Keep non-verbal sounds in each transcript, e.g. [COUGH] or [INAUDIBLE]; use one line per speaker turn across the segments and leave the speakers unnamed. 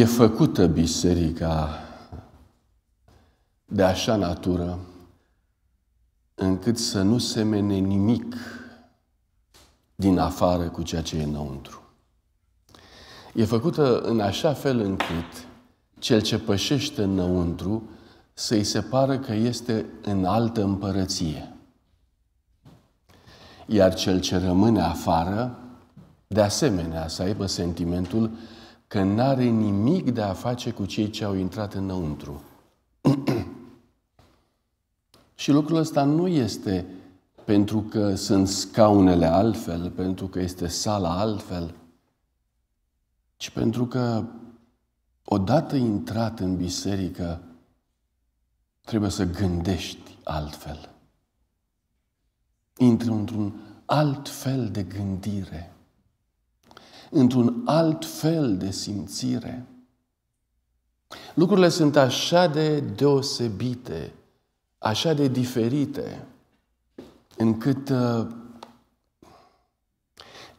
e făcută biserica de așa natură încât să nu semene nimic din afară cu ceea ce e înăuntru. E făcută în așa fel încât cel ce pășește înăuntru să-i se pară că este în altă împărăție. Iar cel ce rămâne afară, de asemenea, să aibă sentimentul că n-are nimic de a face cu cei ce au intrat înăuntru. [CLEARS THROAT] și lucrul ăsta nu este pentru că sunt scaunele altfel, pentru că este sala altfel, ci pentru că odată intrat în biserică, trebuie să gândești altfel. Intri într-un alt fel de gândire într-un alt fel de simțire. Lucrurile sunt așa de deosebite, așa de diferite, încât uh,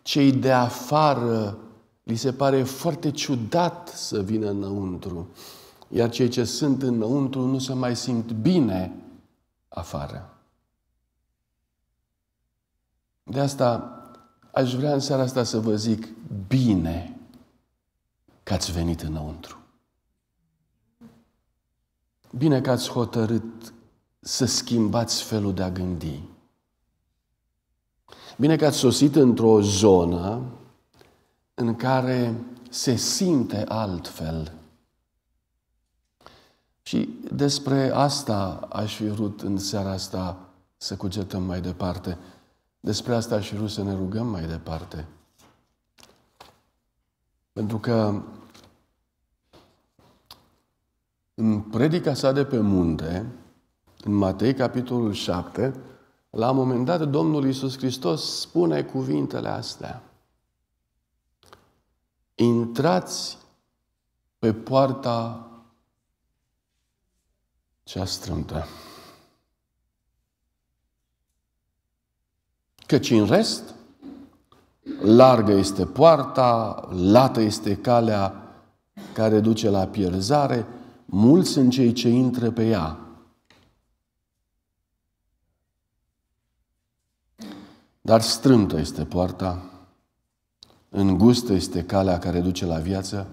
cei de afară li se pare foarte ciudat să vină înăuntru, iar cei ce sunt înăuntru nu se mai simt bine afară. De asta aș vrea în seara asta să vă zic bine că ați venit înăuntru. Bine că ați hotărât să schimbați felul de a gândi. Bine că ați sosit într-o zonă în care se simte altfel. Și despre asta aș fi vrut în seara asta să cugetăm mai departe. Despre asta aș vrea să ne rugăm mai departe. Pentru că în predica sa de pe munte, în Matei, capitolul 7, la un moment dat, Domnul Iisus Hristos spune cuvintele astea. Intrați pe poarta cea strântă. Căci în rest, largă este poarta, lată este calea care duce la pierzare, mulți sunt cei ce intră pe ea. Dar strâmtă este poarta, îngustă este calea care duce la viață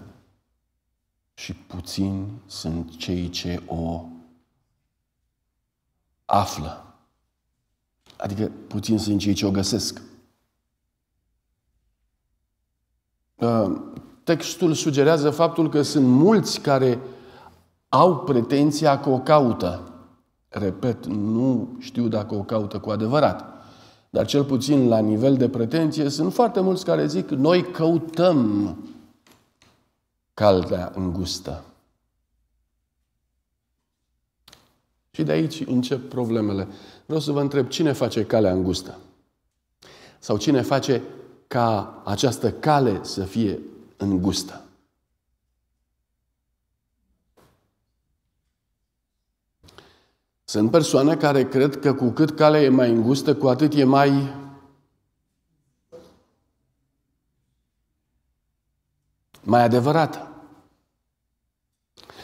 și puțini sunt cei ce o află. Adică puțin sunt cei ce o găsesc. Ă, textul sugerează faptul că sunt mulți care au pretenția că o caută. Repet, nu știu dacă o caută cu adevărat. Dar cel puțin la nivel de pretenție sunt foarte mulți care zic noi căutăm caldea îngustă. Și de aici încep problemele. Vreau să vă întreb, cine face calea îngustă? Sau cine face ca această cale să fie îngustă? Sunt persoane care cred că cu cât calea e mai îngustă, cu atât e mai mai adevărată.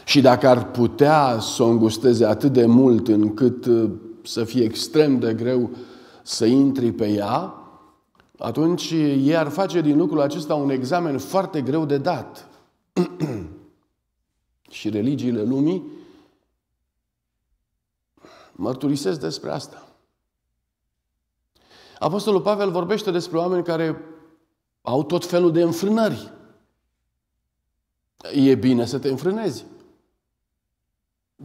Și dacă ar putea să o îngusteze atât de mult încât uh, să fie extrem de greu să intri pe ea, atunci ei ar face din lucrul acesta un examen foarte greu de dat. [CLEARS THROAT] și religiile lumii mărturisesc despre asta. Apostolul Pavel vorbește despre oameni care au tot felul de înfrânări. E bine să te înfrânezi.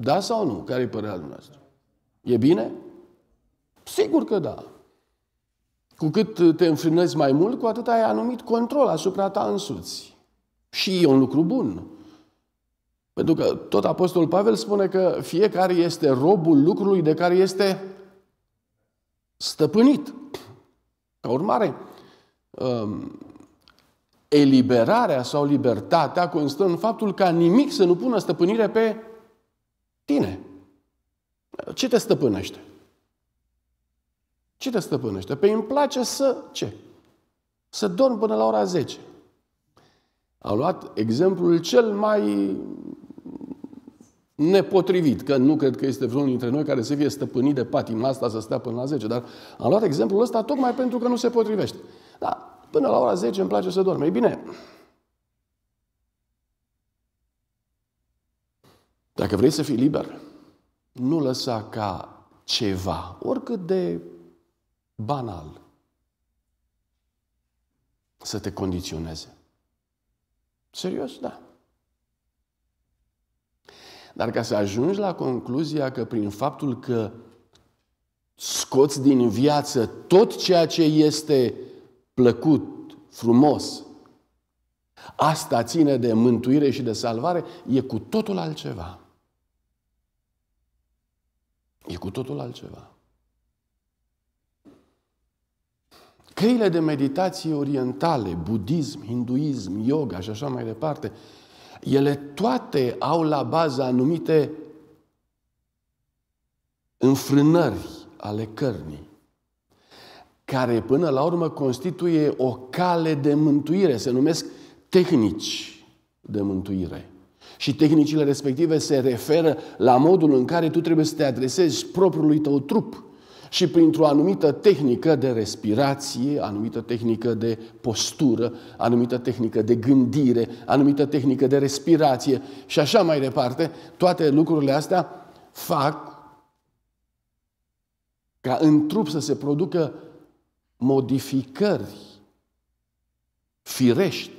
Da sau nu? Care e părerea dumneavoastră? E bine? Sigur că da. Cu cât uh, te înfrânezi mai mult, cu atât ai anumit control asupra ta însuți. Și e un lucru bun. Pentru că tot Apostol Pavel spune că fiecare este robul lucrului de care este stăpânit. Ca urmare, um, eliberarea sau libertatea constă în faptul ca nimic să nu pună stăpânire pe Tine. Ce te stăpânește? Ce te stăpânește? Pe păi îmi place să ce? Să dorm până la ora 10. Au luat exemplul cel mai nepotrivit, că nu cred că este vreunul dintre noi care să fie stăpânit de patima asta să stea până la 10, dar am luat exemplul ăsta tocmai pentru că nu se potrivește. Da, până la ora 10 îmi place să dorm. Ei bine, Dacă vrei să fii liber, nu lăsa ca ceva, oricât de banal, să te condiționeze. Serios, da. Dar ca să ajungi la concluzia că prin faptul că scoți din viață tot ceea ce este plăcut, frumos, asta ține de mântuire și de salvare, e cu totul altceva. E cu totul altceva. Căile de meditație orientale, budism, hinduism, yoga și așa mai departe, ele toate au la bază anumite înfrânări ale cărnii, care până la urmă constituie o cale de mântuire, se numesc tehnici de mântuire. Și tehnicile respective se referă la modul în care tu trebuie să te adresezi propriului tău trup și printr-o anumită tehnică de respirație, anumită tehnică de postură, anumită tehnică de gândire, anumită tehnică de respirație și așa mai departe, toate lucrurile astea fac ca în trup să se producă modificări firești,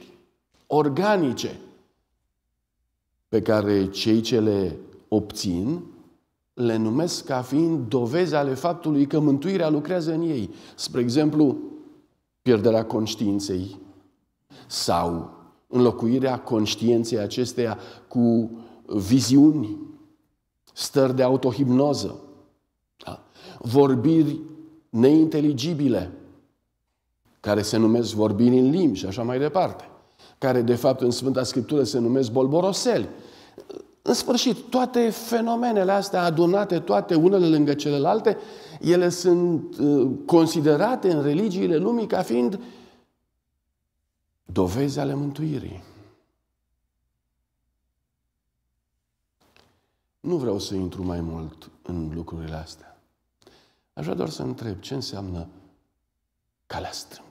organice, pe care cei ce le obțin le numesc ca fiind dovezi ale faptului că mântuirea lucrează în ei. Spre exemplu, pierderea conștiinței sau înlocuirea conștiinței acesteia cu viziuni, stări de autohipnoză, da? vorbiri neinteligibile, care se numesc vorbiri în limbi și așa mai departe care de fapt în Sfânta Scriptură se numesc bolboroseli. În sfârșit, toate fenomenele astea adunate, toate unele lângă celelalte, ele sunt uh, considerate în religiile lumii ca fiind dovezi ale mântuirii. Nu vreau să intru mai mult în lucrurile astea. Aș vrea doar să întreb ce înseamnă calea strâmbă.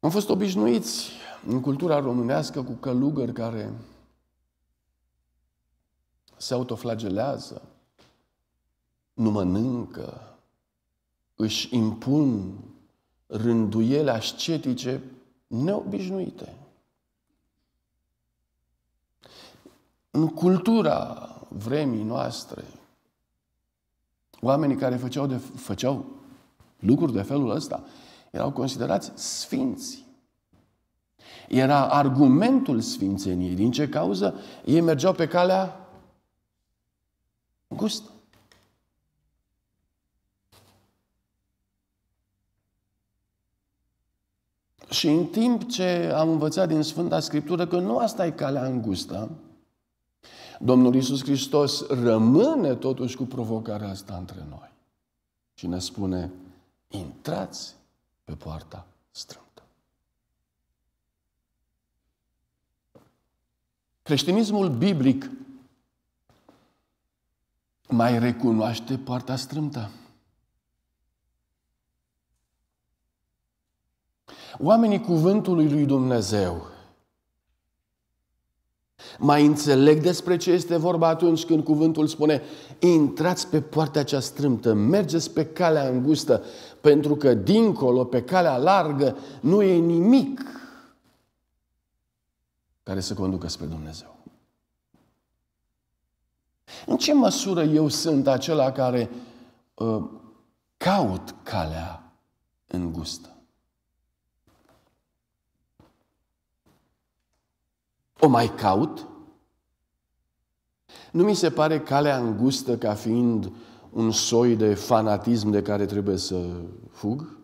Am fost obișnuiți în cultura românească cu călugări care se autoflagelează, nu mănâncă, își impun rânduiele ascetice neobișnuite. În cultura vremii noastre, oamenii care făceau, de, făceau lucruri de felul ăsta erau considerați sfinți. Era argumentul sfințeniei. Din ce cauză? Ei mergeau pe calea gust. Și în timp ce am învățat din Sfânta Scriptură că nu asta e calea îngustă, Domnul Iisus Hristos rămâne totuși cu provocarea asta între noi și ne spune, intrați pe poarta strâmtă. Creștinismul biblic mai recunoaște poarta strâmtă. Oamenii cuvântului lui Dumnezeu mai înțeleg despre ce este vorba atunci când cuvântul spune intrați pe poarta cea strâmtă, mergeți pe calea îngustă, pentru că dincolo, pe calea largă, nu e nimic care să conducă spre Dumnezeu. În ce măsură eu sunt acela care uh, caut calea îngustă? O mai caut? Nu mi se pare calea îngustă ca fiind un soi de fanatism de care trebuie să fug?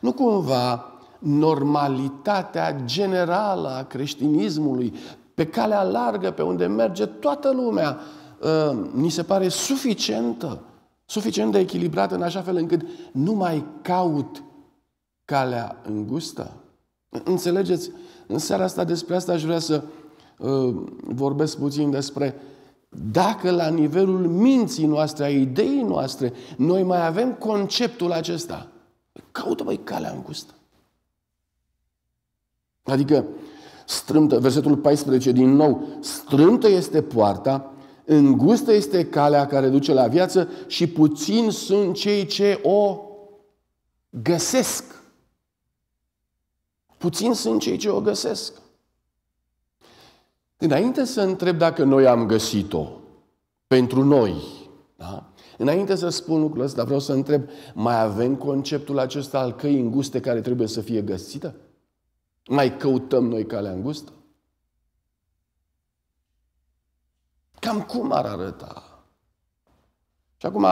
Nu cumva normalitatea generală a creștinismului, pe calea largă pe unde merge toată lumea, ă, ni se pare suficientă, suficient de echilibrată în așa fel încât nu mai caut calea îngustă? Înțelegeți? În seara asta despre asta aș vrea să uh, vorbesc puțin despre dacă la nivelul minții noastre, a ideii noastre, noi mai avem conceptul acesta. Caută, băi, calea îngustă. Adică, strâmtă, versetul 14 din nou, strâmtă este poarta, îngustă este calea care duce la viață și puțin sunt cei ce o găsesc puțin sunt cei ce o găsesc. Înainte să întreb dacă noi am găsit-o pentru noi, da? înainte să spun lucrul ăsta, vreau să întreb, mai avem conceptul acesta al căii înguste care trebuie să fie găsită? Mai căutăm noi calea îngustă? Cam cum ar arăta? Și acum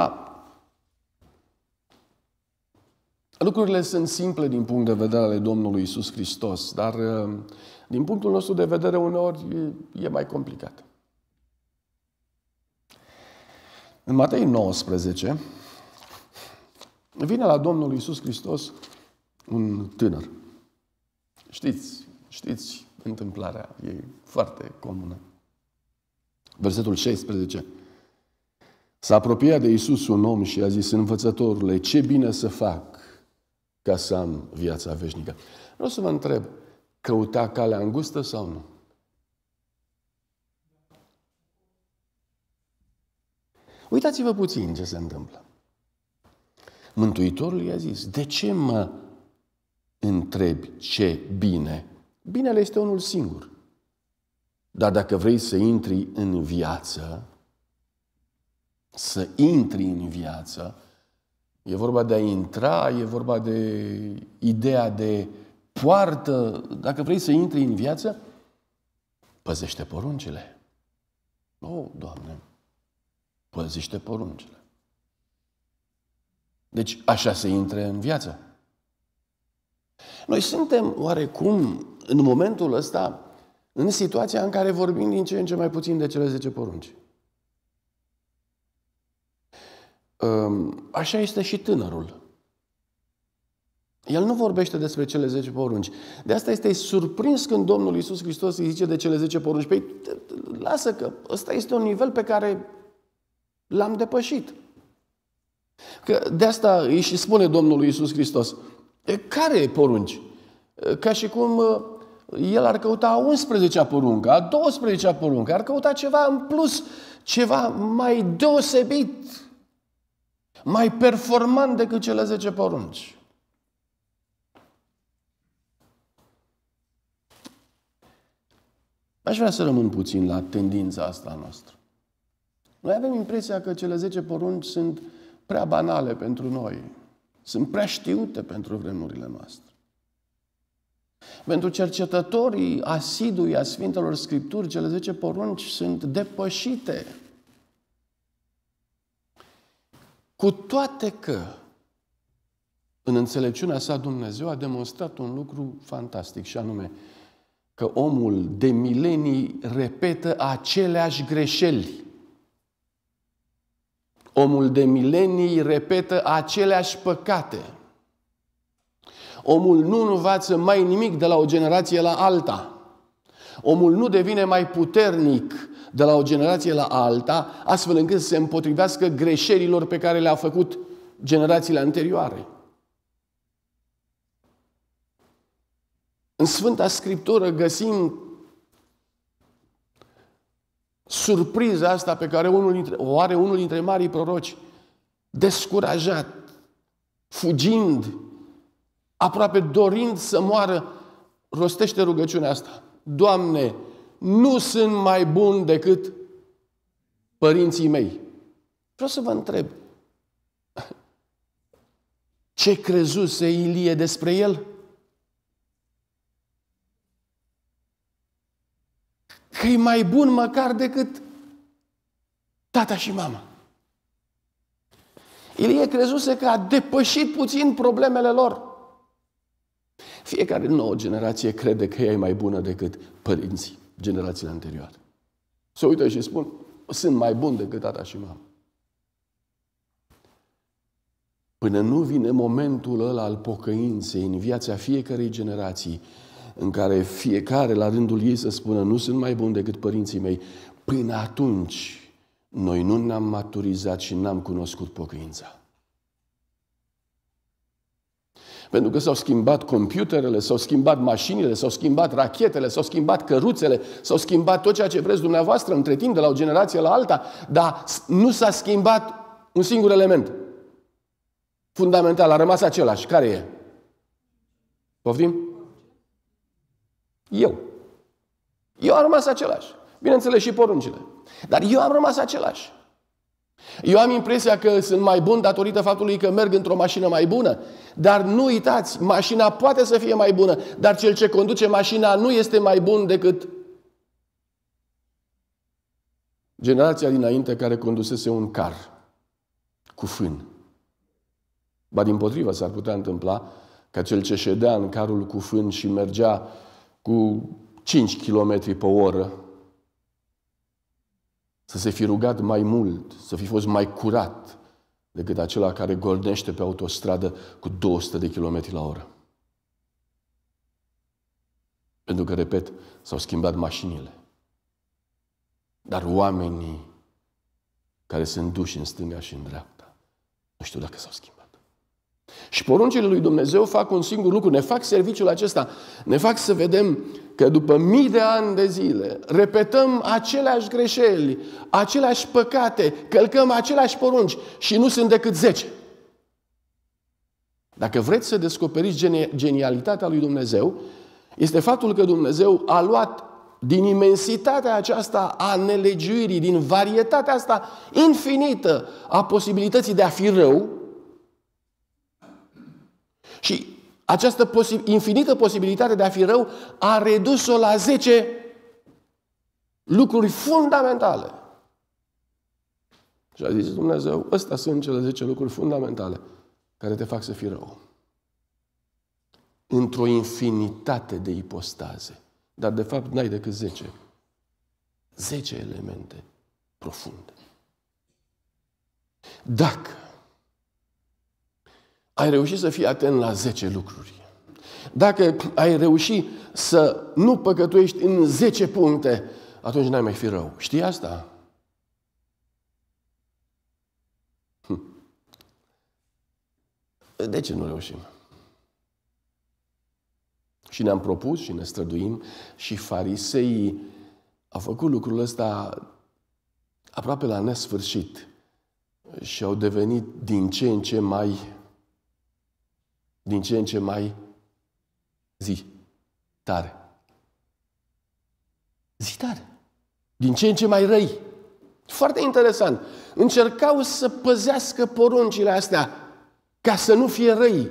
Lucrurile sunt simple din punct de vedere ale Domnului Isus Hristos, dar uh, din punctul nostru de vedere uneori e mai complicat. În Matei 19 vine la Domnul Isus Hristos un tânăr. Știți, știți întâmplarea, e foarte comună. Versetul 16. S-a apropiat de Isus un om și a zis, învățătorule, ce bine să fac ca să am viața veșnică. Vreau să vă întreb, căuta calea îngustă sau nu? Uitați-vă puțin ce se întâmplă. Mântuitorul i-a zis, de ce mă întrebi ce bine? Binele este unul singur. Dar dacă vrei să intri în viață, să intri în viață, E vorba de a intra, e vorba de ideea de poartă. Dacă vrei să intri în viață, păzește poruncile. Nu, oh, Doamne, păzește poruncile. Deci așa se intre în viață. Noi suntem oarecum în momentul ăsta în situația în care vorbim din ce în ce mai puțin de cele 10 porunci. Așa este și tânărul. El nu vorbește despre cele 10 porunci. De asta este surprins când Domnul Iisus Hristos îi zice de cele 10 porunci. Păi, lasă că ăsta este un nivel pe care l-am depășit. Că de asta îi și spune Domnul Iisus Hristos. Care porunci? Ca și cum el ar căuta a 11-a poruncă, a 12-a poruncă, ar căuta ceva în plus, ceva mai deosebit, mai performant decât cele 10 porunci. Aș vrea să rămân puțin la tendința asta noastră. Noi avem impresia că cele 10 porunci sunt prea banale pentru noi, sunt prea știute pentru vremurile noastre. Pentru cercetătorii asidui a Sfintelor Scripturi, cele 10 porunci sunt depășite. Cu toate că în înțelepciunea sa Dumnezeu a demonstrat un lucru fantastic și anume că omul de milenii repetă aceleași greșeli. Omul de milenii repetă aceleași păcate. Omul nu învață mai nimic de la o generație la alta. Omul nu devine mai puternic de la o generație la alta, astfel încât să se împotrivească greșelilor pe care le-a făcut generațiile anterioare. În Sfânta Scriptură găsim surpriza asta pe care unul dintre, o are unul dintre marii proroci, descurajat, fugind, aproape dorind să moară, rostește rugăciunea asta. Doamne, nu sunt mai bun decât părinții mei. Vreau să vă întreb, ce crezuse Ilie despre el? Că e mai bun măcar decât tata și mama. Ilie crezuse că a depășit puțin problemele lor. Fiecare nouă generație crede că ea e mai bună decât părinții generațiile anterioare. Se uită și spun, sunt mai bun decât tata și mama. Până nu vine momentul ăla al pocăinței în viața fiecarei generații, în care fiecare la rândul ei să spună nu sunt mai bun decât părinții mei, până atunci noi nu ne-am maturizat și n-am cunoscut pocăința. Pentru că s-au schimbat computerele, s-au schimbat mașinile, s-au schimbat rachetele, s-au schimbat căruțele, s-au schimbat tot ceea ce vreți dumneavoastră între timp de la o generație la alta, dar nu s-a schimbat un singur element. Fundamental, a rămas același. Care e? Poftim? Eu. Eu am rămas același. Bineînțeles și poruncile. Dar eu am rămas același. Eu am impresia că sunt mai bun datorită faptului că merg într-o mașină mai bună. Dar nu uitați, mașina poate să fie mai bună, dar cel ce conduce mașina nu este mai bun decât generația dinainte care condusese un car cu fân. Ba din potrivă s-ar putea întâmpla ca cel ce ședea în carul cu fân și mergea cu 5 km pe oră să se fi rugat mai mult, să fi fost mai curat decât acela care golnește pe autostradă cu 200 de km la oră. Pentru că, repet, s-au schimbat mașinile. Dar oamenii care sunt duși în stânga și în dreapta, nu știu dacă s-au schimbat. Și poruncile lui Dumnezeu fac un singur lucru, ne fac serviciul acesta, ne fac să vedem că după mii de ani de zile repetăm aceleași greșeli, aceleași păcate, călcăm aceleași porunci și nu sunt decât zece. Dacă vreți să descoperiți genialitatea lui Dumnezeu, este faptul că Dumnezeu a luat din imensitatea aceasta a nelegiuirii, din varietatea asta infinită a posibilității de a fi rău, și această posi- infinită posibilitate de a fi rău a redus-o la 10 lucruri fundamentale. Și a zis Dumnezeu, ăsta sunt cele 10 lucruri fundamentale care te fac să fii rău. Într-o infinitate de ipostaze. Dar de fapt n-ai decât 10. 10 elemente profunde. Dacă ai reușit să fii atent la 10 lucruri, dacă ai reușit să nu păcătuiești în 10 puncte, atunci n-ai mai fi rău. Știi asta? Hm. De ce nu reușim? Și ne-am propus și ne străduim și fariseii au făcut lucrul ăsta aproape la nesfârșit și au devenit din ce în ce mai din ce în ce mai zi tare. Zi tare. Din ce în ce mai răi. Foarte interesant. Încercau să păzească poruncile astea ca să nu fie răi.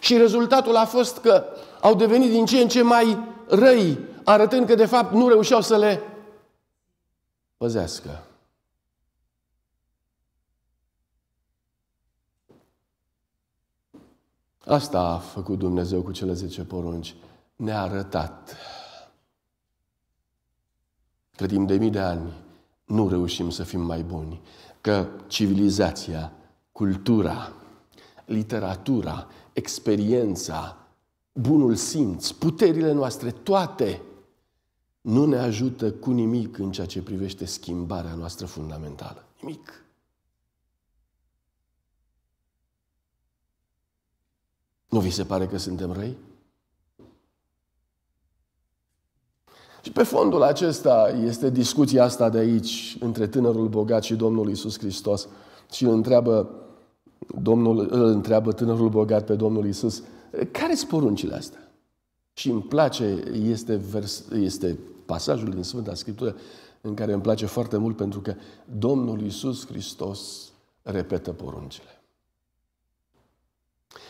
Și rezultatul a fost că au devenit din ce în ce mai răi, arătând că de fapt nu reușeau să le păzească. Asta a făcut Dumnezeu cu cele 10 porunci. Ne-a arătat. Că timp de mii de ani nu reușim să fim mai buni. Că civilizația, cultura, literatura, experiența, bunul simț, puterile noastre, toate nu ne ajută cu nimic în ceea ce privește schimbarea noastră fundamentală. Nimic. Nu vi se pare că suntem răi? Și pe fondul acesta este discuția asta de aici, între tânărul bogat și Domnul Isus Hristos. Și îl întreabă, Domnul, îl întreabă tânărul bogat pe Domnul Isus, care sunt poruncile astea? Și îmi place, este, vers, este pasajul din Sfânta Scriptură în care îmi place foarte mult pentru că Domnul Isus Hristos repetă poruncile.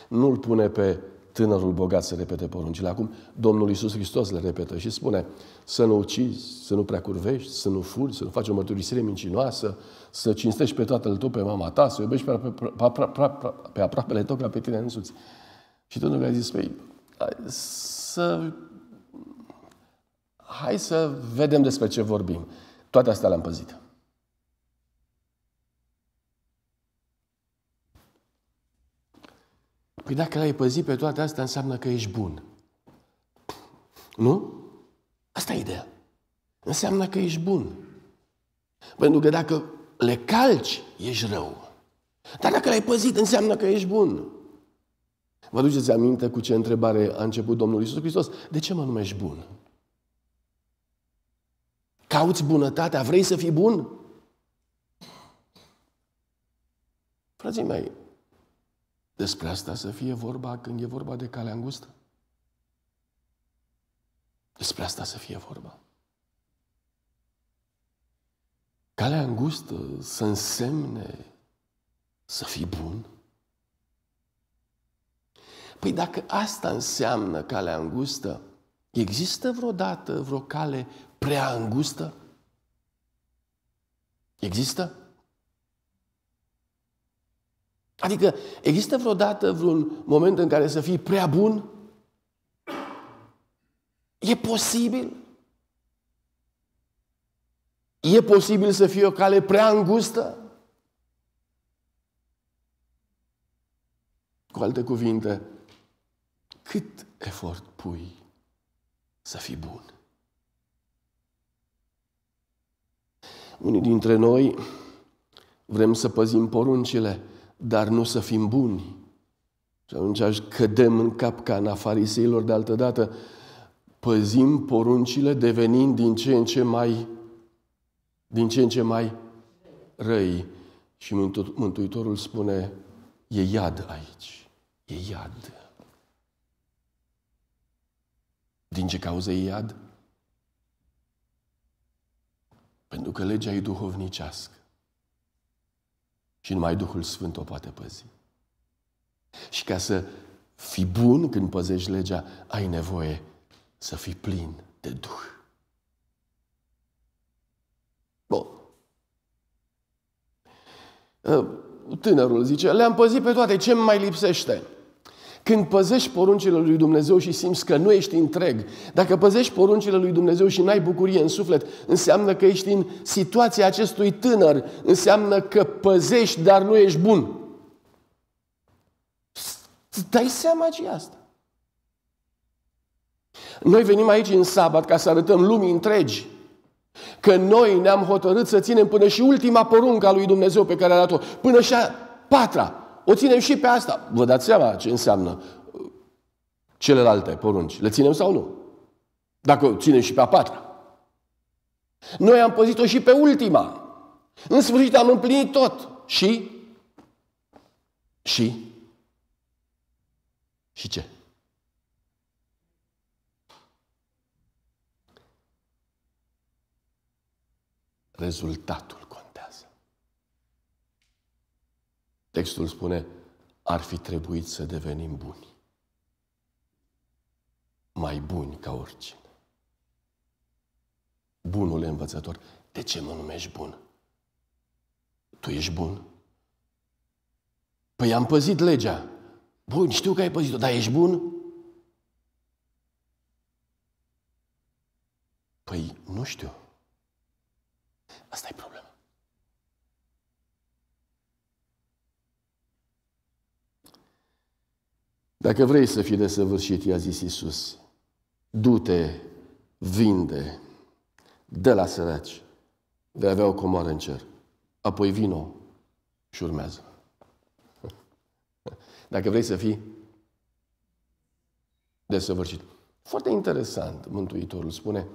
Nu-l pune pe tânărul bogat să repete poruncile. Acum Domnul Iisus Hristos le repetă și spune să nu ucizi, să nu prea curvești, să nu furi, să nu faci o mărturisire mincinoasă, să cinstești pe tatăl tău, pe mama ta, să iubești pe, pe, pe, pe, pe aproapele tău ca pe tine însuți. Și Domnul le-a zis, păi, să... Hai să vedem despre ce vorbim. Toate astea le-am păzit. Păi dacă l ai păzit pe toate astea, înseamnă că ești bun. Nu? Asta e ideea. Înseamnă că ești bun. Pentru că dacă le calci, ești rău. Dar dacă l ai păzit, înseamnă că ești bun. Vă duceți aminte cu ce întrebare a început Domnul Isus Hristos? De ce mă numești bun? Cauți bunătatea? Vrei să fii bun? Frații mei, despre asta să fie vorba când e vorba de calea îngustă? Despre asta să fie vorba. Calea îngustă să însemne să fii bun? Păi dacă asta înseamnă calea îngustă, există vreodată vreo cale prea îngustă? Există? Adică există vreodată vreun moment în care să fii prea bun? E posibil? E posibil să fie o cale prea îngustă? Cu alte cuvinte, cât efort pui să fii bun? Unii dintre noi vrem să păzim poruncile, dar nu să fim buni. Și atunci cădem în capcana fariseilor de altă dată. Păzim poruncile devenind din ce în ce mai, din ce în ce mai răi. Și Mântuitorul spune, e iad aici, e iad. Din ce cauză e iad? Pentru că legea e duhovnicească și numai Duhul Sfânt o poate păzi. Și ca să fii bun când păzești legea, ai nevoie să fii plin de Duh. Bun. Ă, tânărul zice, le-am păzit pe toate, ce mai lipsește? Când păzești poruncile lui Dumnezeu și simți că nu ești întreg, dacă păzești poruncile lui Dumnezeu și n-ai bucurie în suflet, înseamnă că ești în situația acestui tânăr, înseamnă că păzești, dar nu ești bun. Îți dai seama ce asta? Noi venim aici în sabat ca să arătăm lumii întregi că noi ne-am hotărât să ținem până și ultima poruncă a lui Dumnezeu pe care a dat-o, până și a patra, o ținem și pe asta. Vă dați seama ce înseamnă uh, celelalte porunci. Le ținem sau nu? Dacă o ținem și pe a patra. Noi am păzit-o și pe ultima. În sfârșit am împlinit tot. Și? Și? Și ce? Rezultatul. Textul spune, ar fi trebuit să devenim buni. Mai buni ca oricine. Bunul învățător, de ce mă numești bun? Tu ești bun? Păi am păzit legea. Bun, știu că ai păzit-o, dar ești bun? Păi, nu știu. Asta e problema. Dacă vrei să fii desăvârșit, i-a zis Iisus, du-te, vinde, dă la săraci, vei avea o comoară în cer. Apoi vino și urmează. [LAUGHS] Dacă vrei să fii desăvârșit. Foarte interesant, Mântuitorul spune,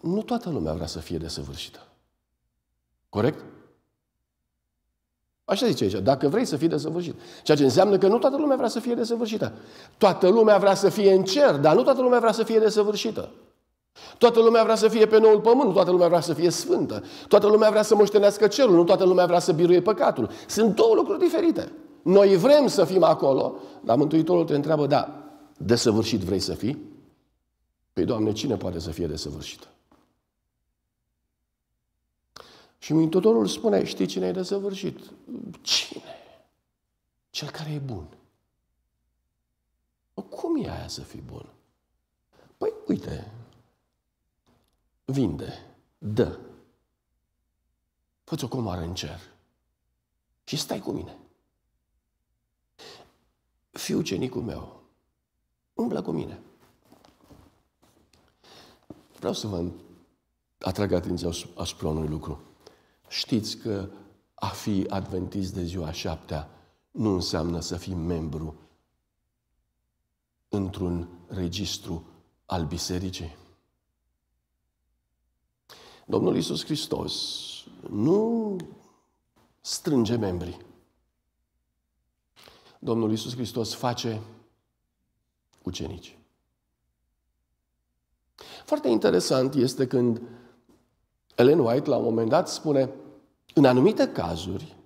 nu toată lumea vrea să fie desăvârșită. Corect? Așa zice aici, dacă vrei să fii desăvârșit. Ceea ce înseamnă că nu toată lumea vrea să fie desăvârșită. Toată lumea vrea să fie în cer, dar nu toată lumea vrea să fie desăvârșită. Toată lumea vrea să fie pe noul pământ, nu toată lumea vrea să fie sfântă. Toată lumea vrea să moștenească cerul, nu toată lumea vrea să biruie păcatul. Sunt două lucruri diferite. Noi vrem să fim acolo, dar Mântuitorul te întreabă, da, desăvârșit vrei să fii? Păi, Doamne, cine poate să fie desăvârșit? Și Mântuitorul spune, știi cine e desăvârșit? Cine? Cel care e bun. cum e aia să fii bun? Păi, uite, vinde, dă, fă-ți o comară în cer și stai cu mine. Fiu cenicul meu, umblă cu mine. Vreau să vă atrag atenția asupra unui lucru. Știți că a fi adventist de ziua șaptea nu înseamnă să fii membru într-un registru al bisericii. Domnul Isus Hristos nu strânge membri. Domnul Isus Hristos face ucenici. Foarte interesant este când Ellen White la un moment dat spune, în anumite cazuri,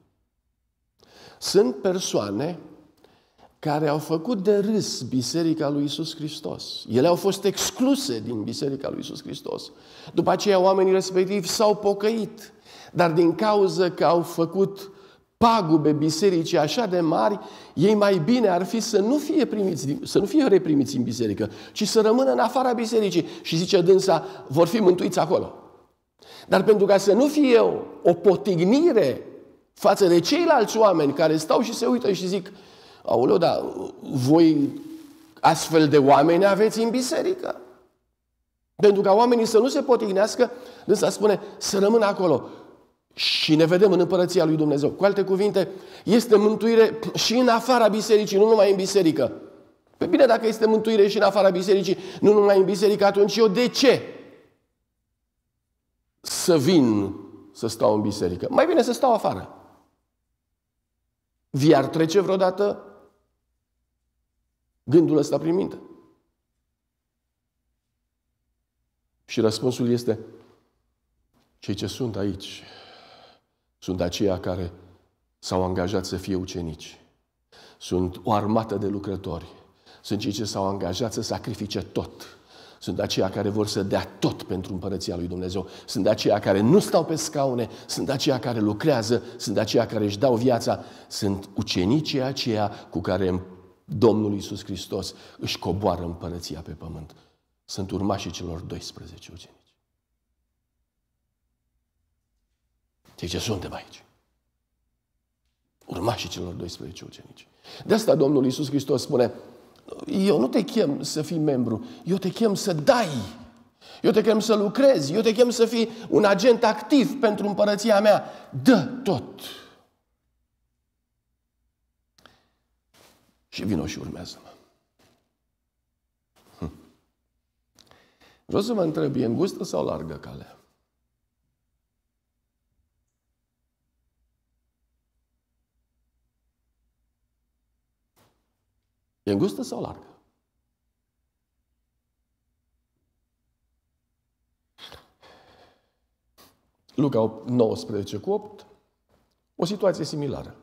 sunt persoane care au făcut de râs Biserica lui Isus Hristos. Ele au fost excluse din Biserica lui Isus Hristos. După aceea, oamenii respectivi s-au pocăit, dar din cauza că au făcut pagube bisericii așa de mari, ei mai bine ar fi să nu fie, primiți, să nu fie reprimiți în biserică, ci să rămână în afara bisericii. Și zice dânsa, vor fi mântuiți acolo. Dar pentru ca să nu fie o potignire față de ceilalți oameni care stau și se uită și zic Aoleu, dar voi astfel de oameni aveți în biserică? Pentru ca oamenii să nu se potignească, însă spune să rămână acolo și ne vedem în împărăția lui Dumnezeu. Cu alte cuvinte, este mântuire și în afara bisericii, nu numai în biserică. Pe bine, dacă este mântuire și în afara bisericii, nu numai în biserică, atunci eu de ce să vin să stau în biserică. Mai bine să stau afară. Vi ar trece vreodată gândul ăsta prin minte? Și răspunsul este, cei ce sunt aici sunt aceia care s-au angajat să fie ucenici. Sunt o armată de lucrători. Sunt cei ce s-au angajat să sacrifice tot sunt aceia care vor să dea tot pentru împărăția lui Dumnezeu. Sunt aceia care nu stau pe scaune, sunt aceia care lucrează, sunt aceia care își dau viața. Sunt ucenicii aceia cu care Domnul Iisus Hristos își coboară împărăția pe pământ. Sunt urmașii celor 12 ucenici. De deci ce suntem aici? Urmașii celor 12 ucenici. De asta Domnul Iisus Hristos spune, eu nu te chem să fii membru, eu te chem să dai. Eu te chem să lucrezi, eu te chem să fii un agent activ pentru împărăția mea. Dă tot. Și vino și urmează-mă. Hm. Vreau să mă întreb, e îngustă sau largă calea? E îngustă sau largă? Luca 19 cu 8, o situație similară.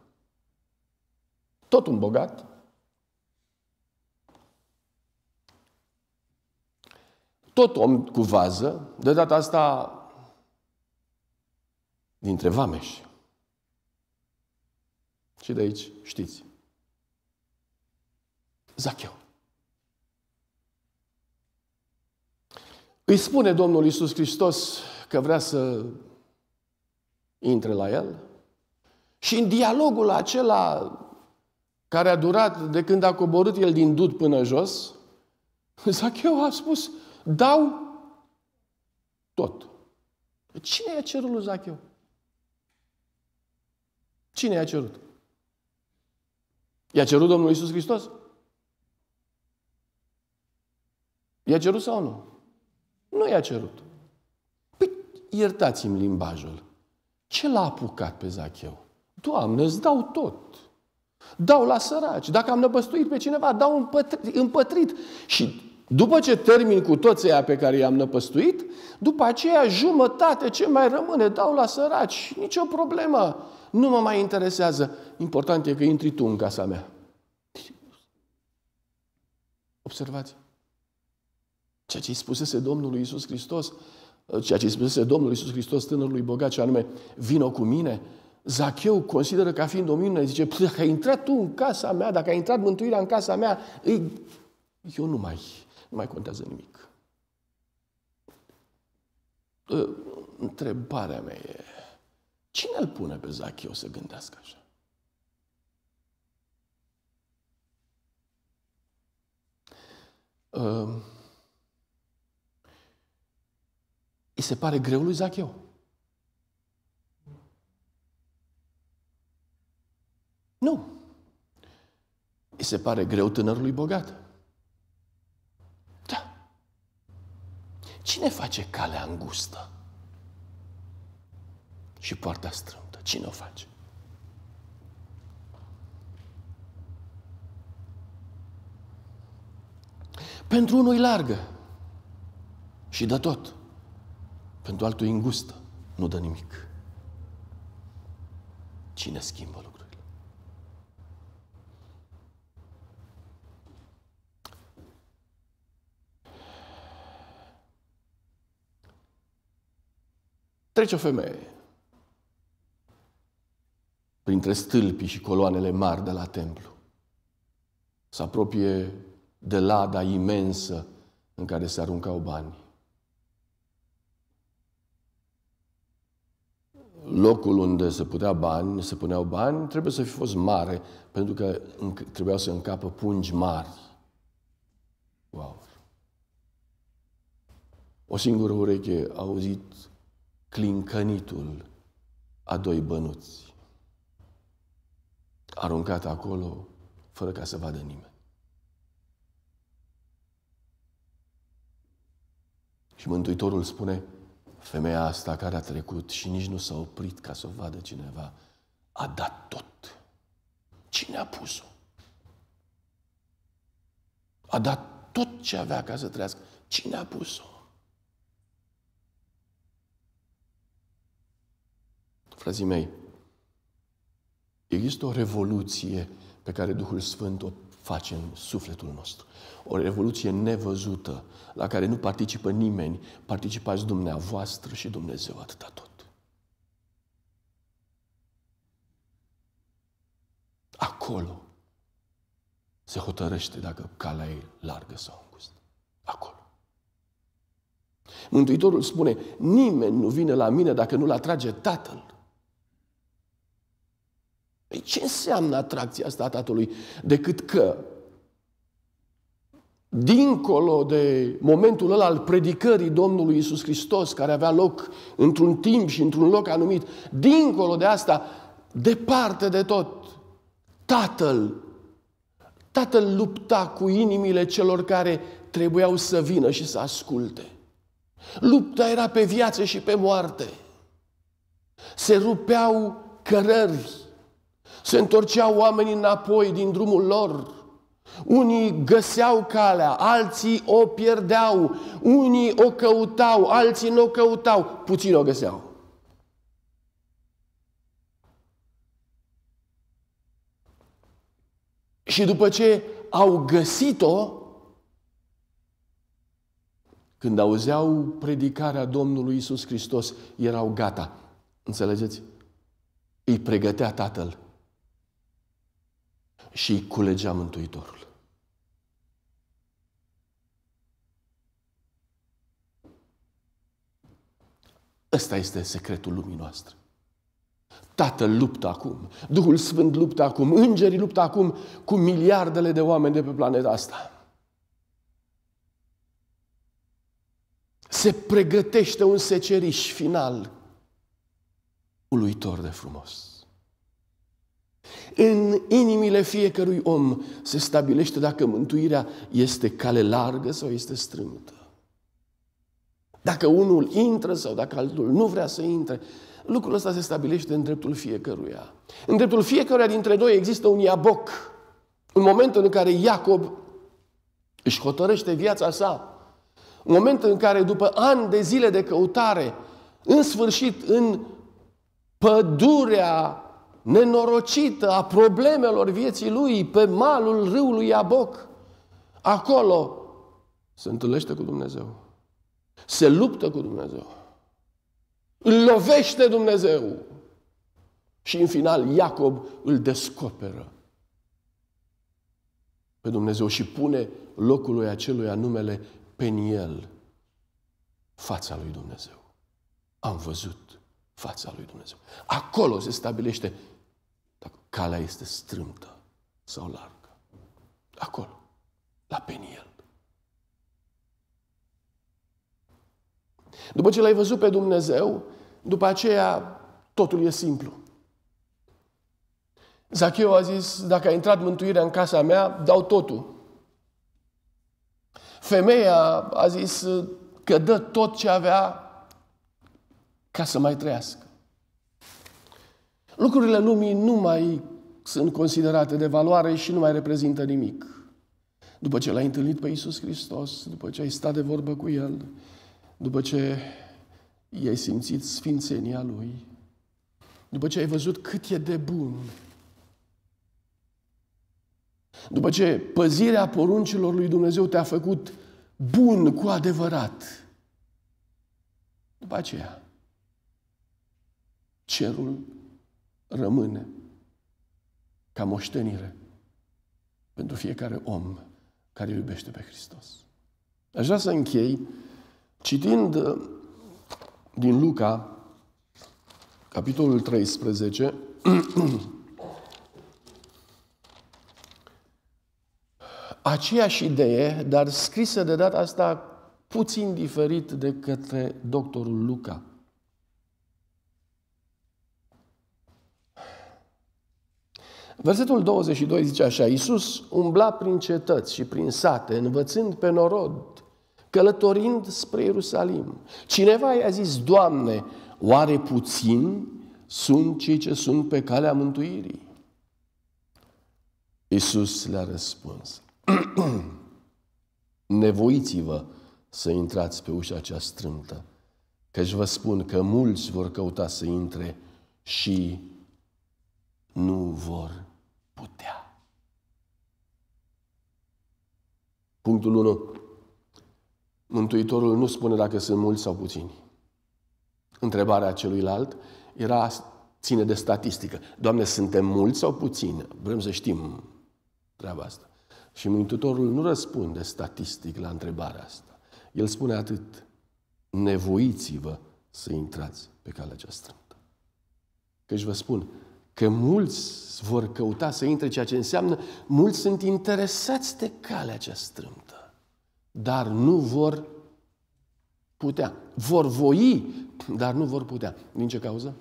Tot un bogat, tot om cu vază, de data asta dintre vameși. Și de aici știți. Zacheu. Îi spune Domnul Iisus Hristos că vrea să intre la el și în dialogul acela care a durat de când a coborât el din dud până jos, Zacheu a spus, dau tot. Cine i-a cerut lui Zacheu? Cine i-a cerut? I-a cerut Domnul Iisus Hristos? I-a cerut sau nu? Nu i-a cerut. Păi, iertați-mi limbajul. Ce l-a apucat pe Zacheu? Doamne, îți dau tot. Dau la săraci. Dacă am năpăstuit pe cineva, dau împătrit. împătrit. Și după ce termin cu toți aia pe care i-am năpăstuit, după aceea jumătate ce mai rămâne, dau la săraci. Nicio problemă. Nu mă mai interesează. Important e că intri tu în casa mea. Observați. Ceea ce îi spusese Domnul Iisus Hristos, uh, ceea ce îi spusese Domnul Iisus Hristos tânărului bogat, ce anume, vino cu mine, Zacheu consideră ca fiind o minune, zice, păi, dacă ai intrat tu în casa mea, dacă ai intrat mântuirea în casa mea, îi... eu nu mai, nu mai contează nimic. Uh, întrebarea mea e, cine îl pune pe Zacheu să gândească așa? Uh, Îi se pare greu lui Zacheu. Nu. Îi se pare greu tânărului bogat. Da. Cine face calea îngustă și poarta strâmtă? Cine o face? Pentru unul e largă și dă tot. Pentru altul îngustă, nu dă nimic. Cine schimbă lucrurile? Trece o femeie printre stâlpii și coloanele mari de la templu. Se apropie de lada imensă în care se aruncau bani. locul unde se putea bani, se puneau bani, trebuie să fi fost mare, pentru că trebuia să încapă pungi mari Wow. O singură ureche a auzit clincănitul a doi bănuți, aruncat acolo fără ca să vadă nimeni. Și Mântuitorul spune, Femeia asta care a trecut și nici nu s-a oprit ca să o vadă cineva, a dat tot. Cine a pus-o? A dat tot ce avea ca să trăiască. Cine a pus-o? Frații mei, există o revoluție pe care Duhul Sfânt o face în sufletul nostru. O revoluție nevăzută, la care nu participă nimeni, participați dumneavoastră și Dumnezeu atâta tot. Acolo se hotărăște dacă calea e largă sau îngustă. Acolo. Mântuitorul spune, nimeni nu vine la mine dacă nu-l atrage Tatăl. Păi ce înseamnă atracția asta a Tatălui? Decât că, dincolo de momentul ăla al predicării Domnului Isus Hristos, care avea loc într-un timp și într-un loc anumit, dincolo de asta, departe de tot, Tatăl, Tatăl lupta cu inimile celor care trebuiau să vină și să asculte. Lupta era pe viață și pe moarte. Se rupeau cărări se întorceau oamenii înapoi din drumul lor. Unii găseau calea, alții o pierdeau, unii o căutau, alții nu o căutau, puțini o găseau. Și după ce au găsit-o, când auzeau predicarea Domnului Isus Hristos, erau gata. Înțelegeți? Îi pregătea Tatăl și îi culegea Mântuitorul. Ăsta este secretul lumii noastre. Tatăl luptă acum, Duhul Sfânt luptă acum, îngerii luptă acum cu miliardele de oameni de pe planeta asta. Se pregătește un seceriș final uluitor de frumos. În inimile fiecărui om se stabilește dacă mântuirea este cale largă sau este strâmtă. Dacă unul intră sau dacă altul nu vrea să intre, lucrul ăsta se stabilește în dreptul fiecăruia. În dreptul fiecăruia dintre doi există un iaboc. În momentul în care Iacob își hotărăște viața sa, în momentul în care după ani de zile de căutare, în sfârșit în pădurea nenorocită a problemelor vieții lui pe malul râului Aboc. Acolo se întâlnește cu Dumnezeu. Se luptă cu Dumnezeu. Îl lovește Dumnezeu. Și în final Iacob îl descoperă pe Dumnezeu și pune locului acelui anumele Peniel, fața lui Dumnezeu. Am văzut fața lui Dumnezeu. Acolo se stabilește calea este strâmtă sau largă. Acolo, la Peniel. După ce l-ai văzut pe Dumnezeu, după aceea totul e simplu. Zacheu a zis, dacă a intrat mântuirea în casa mea, dau totul. Femeia a zis că dă tot ce avea ca să mai trăiască lucrurile lumii nu mai sunt considerate de valoare și nu mai reprezintă nimic. După ce l-ai întâlnit pe Iisus Hristos, după ce ai stat de vorbă cu El, după ce i-ai simțit sfințenia Lui, după ce ai văzut cât e de bun, după ce păzirea poruncilor lui Dumnezeu te-a făcut bun cu adevărat, după aceea, cerul rămâne ca moștenire pentru fiecare om care iubește pe Hristos. Aș vrea să închei citind uh, din Luca, capitolul 13, [CLEARS THROAT] aceeași idee, dar scrisă de data asta puțin diferit de către doctorul Luca. Versetul 22 zice așa, Iisus umbla prin cetăți și prin sate, învățând pe norod, călătorind spre Ierusalim. Cineva i-a zis, Doamne, oare puțin sunt cei ce sunt pe calea mântuirii? Iisus le-a răspuns, [CLEARS THROAT] Nevoiți-vă să intrați pe ușa cea strântă, căci vă spun că mulți vor căuta să intre și nu vor putea. Punctul 1. Mântuitorul nu spune dacă sunt mulți sau puțini. Întrebarea celuilalt era ține de statistică. Doamne, suntem mulți sau puțini? Vrem să știm treaba asta. Și Mântuitorul nu răspunde statistic la întrebarea asta. El spune atât, nevoiți-vă să intrați pe calea cea strâmtă. Căci vă spun, Că mulți vor căuta să intre, ceea ce înseamnă mulți sunt interesați de calea cea strâmtă, dar nu vor putea. Vor voi, dar nu vor putea. Din ce cauză?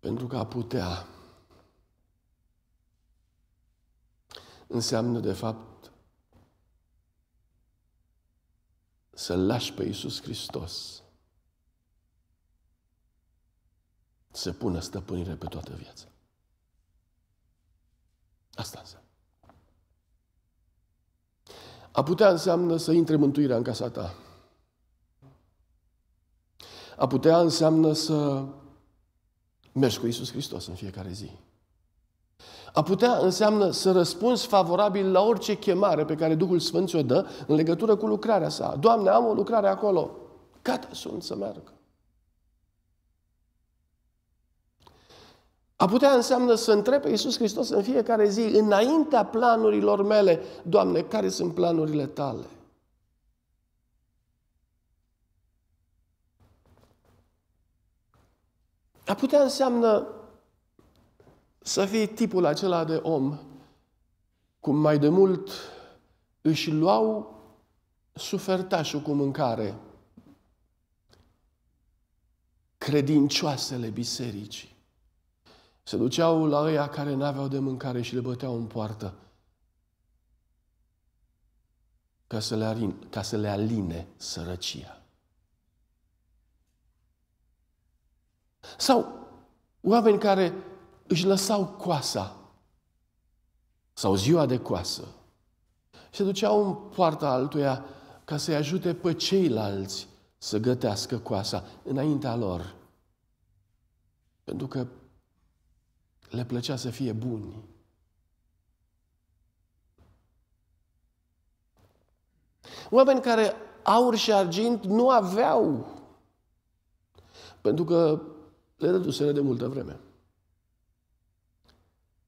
Pentru că a putea înseamnă, de fapt, să-L lași pe Iisus Hristos să pună stăpânire pe toată viața. Asta înseamnă. A putea înseamnă să intre mântuirea în casa ta. A putea înseamnă să mergi cu Isus Hristos în fiecare zi. A putea înseamnă să răspunzi favorabil la orice chemare pe care Duhul Sfânt ți-o dă în legătură cu lucrarea sa. Doamne, am o lucrare acolo. Gata sunt să meargă. A putea înseamnă să întreb pe Iisus Hristos în fiecare zi, înaintea planurilor mele, Doamne, care sunt planurile tale? A putea înseamnă să fii tipul acela de om, cum mai de mult își luau sufertașul cu mâncare, credincioasele bisericii. Se duceau la ăia care n-aveau de mâncare și le băteau în poartă ca să le, arin, ca să le aline sărăcia. Sau oameni care își lăsau coasa sau ziua de coasă și se duceau în poarta altuia ca să-i ajute pe ceilalți să gătească coasa înaintea lor. Pentru că le plăcea să fie buni. Oameni care aur și argint nu aveau, pentru că le dăduseră de multă vreme.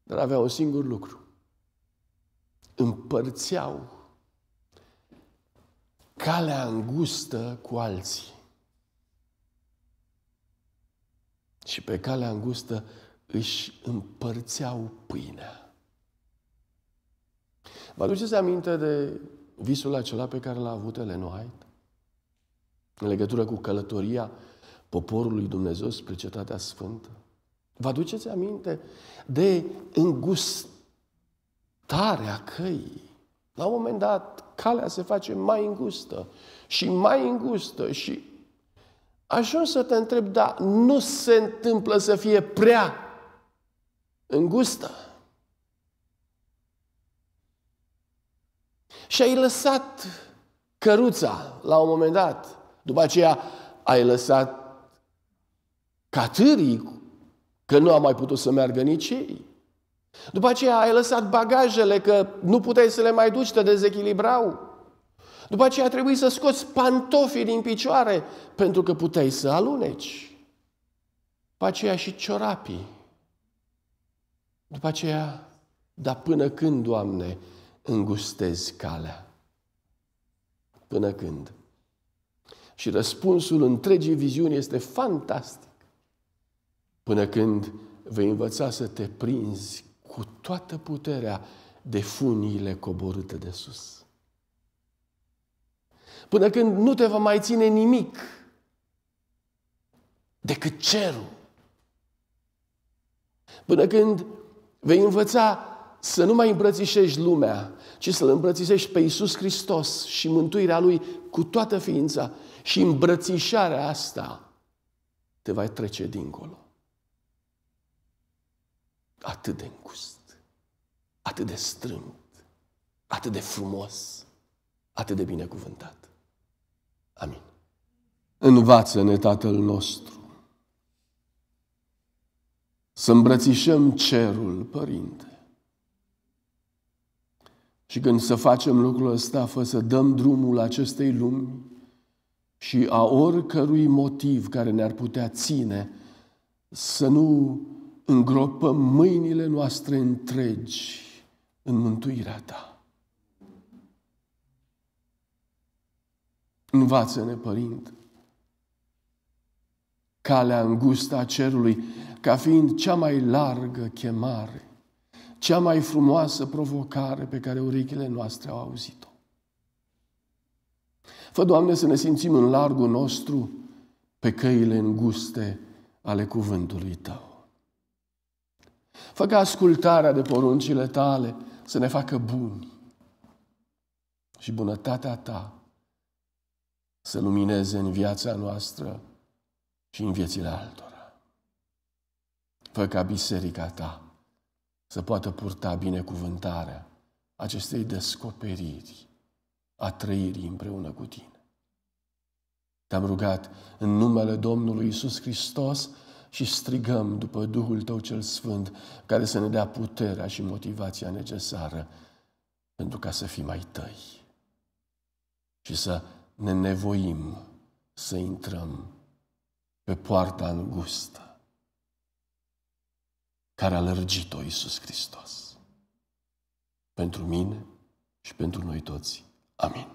Dar aveau un singur lucru. Împărțeau calea îngustă cu alții. Și pe calea îngustă își împărțeau pâinea. Vă aduceți aminte de visul acela pe care l-a avut Elenoait? În legătură cu călătoria poporului Dumnezeu spre cetatea sfântă? Vă aduceți aminte de îngustarea căii? La un moment dat, calea se face mai îngustă și mai îngustă și ajuns să te întreb, da, nu se întâmplă să fie prea îngustă. Și ai lăsat căruța la un moment dat. După aceea ai lăsat catârii, că nu a mai putut să meargă nici ei. După aceea ai lăsat bagajele, că nu puteai să le mai duci, te dezechilibrau. După aceea trebuie să scoți pantofii din picioare, pentru că puteai să aluneci. După aceea și ciorapii. După aceea, dar până când, Doamne, îngustezi calea? Până când? Și răspunsul întregii viziuni este fantastic. Până când vei învăța să te prinzi cu toată puterea de funiile coborâte de sus. Până când nu te va mai ține nimic decât cerul. Până când Vei învăța să nu mai îmbrățișești lumea, ci să-L îmbrățișești pe Iisus Hristos și mântuirea Lui cu toată ființa. Și îmbrățișarea asta te va trece dincolo. Atât de îngust, atât de strâmt, atât de frumos, atât de binecuvântat. Amin. Învață-ne, Tatăl nostru, să îmbrățișăm cerul, Părinte. Și când să facem lucrul ăsta, fă să dăm drumul acestei lumi și a oricărui motiv care ne-ar putea ține să nu îngropăm mâinile noastre întregi în mântuirea Ta. Învață-ne, Părinte, calea îngustă a cerului, ca fiind cea mai largă chemare, cea mai frumoasă provocare pe care urechile noastre au auzit-o. Fă, Doamne, să ne simțim în largul nostru pe căile înguste ale cuvântului Tău. Fă ca ascultarea de poruncile Tale să ne facă buni și bunătatea Ta să lumineze în viața noastră și în viețile altora. Fă ca biserica ta să poată purta binecuvântarea acestei descoperiri a trăirii împreună cu tine. Te-am rugat în numele Domnului Isus Hristos și strigăm după Duhul Tău cel Sfânt, care să ne dea puterea și motivația necesară pentru ca să fim mai tăi și să ne nevoim să intrăm pe poarta îngustă care a lărgit-o Iisus Hristos. Pentru mine și pentru noi toți. Amin.